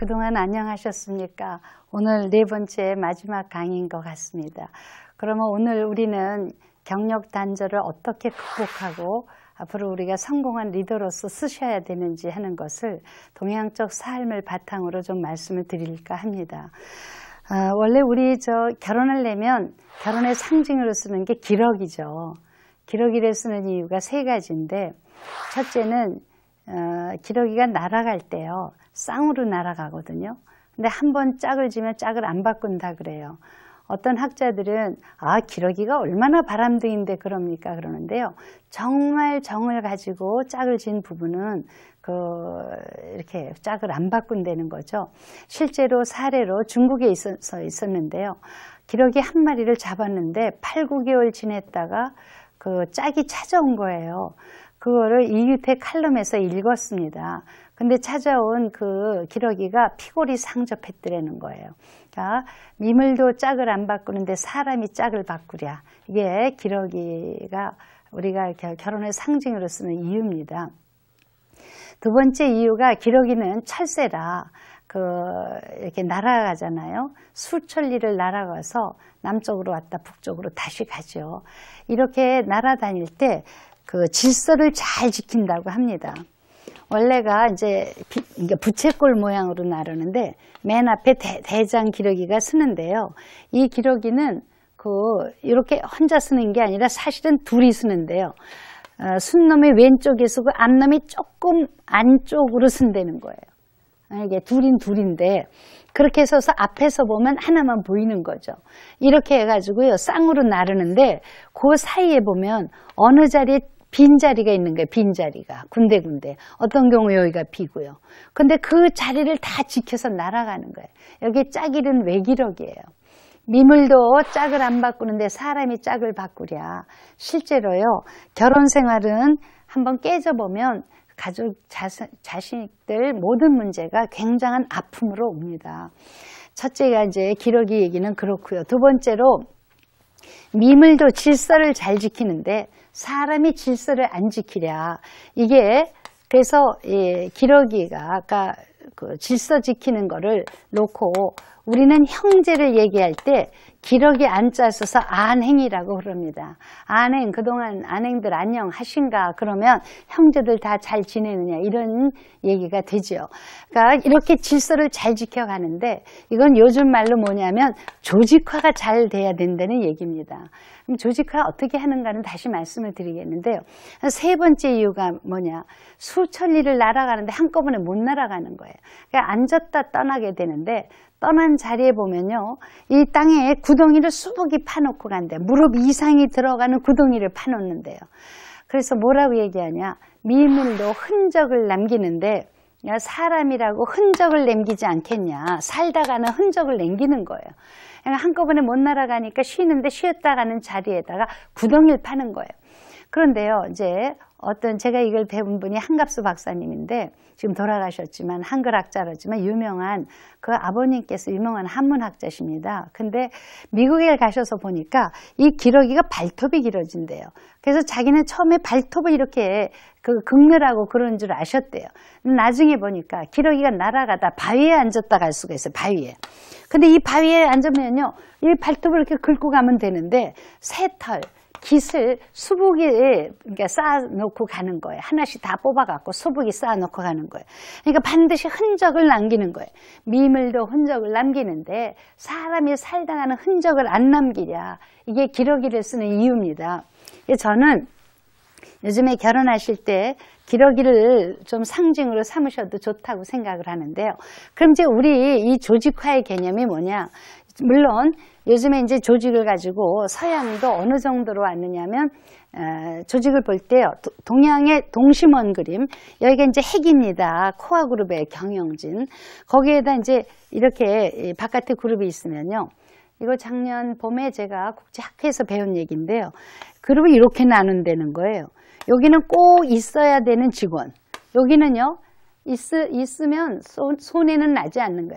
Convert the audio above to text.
그동안 안녕하셨습니까? 오늘 네 번째 마지막 강의인 것 같습니다. 그러면 오늘 우리는 경력 단절을 어떻게 극복하고 앞으로 우리가 성공한 리더로서 쓰셔야 되는지 하는 것을 동양적 삶을 바탕으로 좀 말씀을 드릴까 합니다. 아, 원래 우리 저 결혼을 내면 결혼의 상징으로 쓰는 게 기러기죠. 기러기를 쓰는 이유가 세 가지인데 첫째는 어, 기러기가 날아갈 때요 쌍으로 날아가거든요 근데 한 번 짝을 지면 짝을 안 바꾼다 그래요 어떤 학자들은 아 기러기가 얼마나 바람둥인데 그럽니까 그러는데요 정말 정을 가지고 짝을 진 부분은 그 이렇게 짝을 안 바꾼다는 거죠 실제로 사례로 중국에 있어서 있었는데요 기러기 한 마리를 잡았는데 8, 9개월 지냈다가 그 짝이 찾아온 거예요 그거를 이유태 칼럼에서 읽었습니다. 근데 찾아온 그 기러기가 피골이 상접했더라는 거예요. 그러니까 미물도 짝을 안 바꾸는데 사람이 짝을 바꾸랴. 이게 기러기가 우리가 결혼의 상징으로 쓰는 이유입니다. 두 번째 이유가 기러기는 철새라 그 이렇게 날아가잖아요. 수천리를 날아가서 남쪽으로 왔다 북쪽으로 다시 가죠. 이렇게 날아다닐 때그 질서를 잘 지킨다고 합니다. 원래가 이제 부채꼴 모양으로 나르는데 맨 앞에 대, 장 기러기가 쓰는데요. 이 기러기는 그 이렇게 혼자 쓰는 게 아니라 사실은 둘이 쓰는데요. 어, 순놈이 왼쪽에 쓰고 앞놈이 조금 안쪽으로 쓴다는 거예요. 이게 둘인 둘인데 그렇게 서서 앞에서 보면 하나만 보이는 거죠. 이렇게 해가지고요 쌍으로 나르는데 그 사이에 보면 어느 자리에 빈자리가 있는 거예요. 빈자리가 군데군데 어떤 경우 여기가 비고요. 근데 그 자리를 다 지켜서 날아가는 거예요. 여기 짝이은 외기력이에요. 미물도 짝을 안 바꾸는데 사람이 짝을 바꾸랴. 실제로요. 결혼 생활은 한번 깨져보면 가족 자식들 모든 문제가 굉장한 아픔으로 옵니다. 첫째가 이제 기러기 얘기는 그렇고요. 두 번째로 미물도 질서를 잘 지키는데 사람이 질서를 안 지키랴. 이게 그래서 예, 기러기가 아까 그러니까 그 질서 지키는 거를 놓고 우리는 형제를 얘기할 때 기러기 안짜 써서 안행이라고 그럽니다. 안행, 그동안 안행들 안녕 하신가 그러면 형제들 다 잘 지내느냐 이런 얘기가 되죠. 그러니까 이렇게 질서를 잘 지켜가는데 이건 요즘 말로 뭐냐면 조직화가 잘 돼야 된다는 얘기입니다. 그럼 조직화 어떻게 하는가는 다시 말씀을 드리겠는데요. 세 번째 이유가 뭐냐. 수천 리를 날아가는데 한꺼번에 못 날아가는 거예요. 그러니까 앉았다 떠나게 되는데 떠난 자리에 보면요. 이 땅에 구덩이를 수북이 파놓고 간대. 무릎 이상이 들어가는 구덩이를 파놓는데요. 그래서 뭐라고 얘기하냐. 미물도 흔적을 남기는데 사람이라고 흔적을 남기지 않겠냐. 살다가는 흔적을 남기는 거예요. 그러니까 한꺼번에 못 날아가니까 쉬는데 쉬었다가는 자리에다가 구덩이를 파는 거예요. 그런데요, 이제 어떤 제가 이걸 배운 분이 한갑수 박사님인데 지금 돌아가셨지만 한글학자라지만 유명한 그 아버님께서 유명한 한문학자십니다. 근데 미국에 가셔서 보니까 이 기러기가 발톱이 길어진대요. 그래서 자기는 처음에 발톱을 이렇게 그 긁느라고 그런 줄 아셨대요. 나중에 보니까 기러기가 날아가다 바위에 앉았다 갈 수가 있어요. 바위에. 근데 이 바위에 앉으면 하면요. 이 발톱을 이렇게 긁고 가면 되는데 새털, 깃을 수북이 그러니까 쌓아놓고 가는 거예요. 하나씩 다 뽑아갖고 수북이 쌓아놓고 가는 거예요. 그러니까 반드시 흔적을 남기는 거예요. 미물도 흔적을 남기는데 사람이 살다가는 흔적을 안 남기랴. 이게 기러기를 쓰는 이유입니다. 저는 요즘에 결혼하실 때 기러기를 좀 상징으로 삼으셔도 좋다고 생각을 하는데요. 그럼 이제 우리 이 조직화의 개념이 뭐냐? 물론 요즘에 이제 조직을 가지고 서양도 어느 정도로 왔느냐면 어, 조직을 볼 때요 동양의 동심원 그림 여기가 이제 핵입니다 코아 그룹의 경영진 거기에다 이제 이렇게 바깥에 그룹이 있으면요 이거 작년 봄에 제가 국제학회에서 배운 얘기인데요 그룹이 이렇게 나눈다는 거예요 여기는 꼭 있어야 되는 직원 여기는요 있, 있으면 손, 손해는 나지 않는 거예요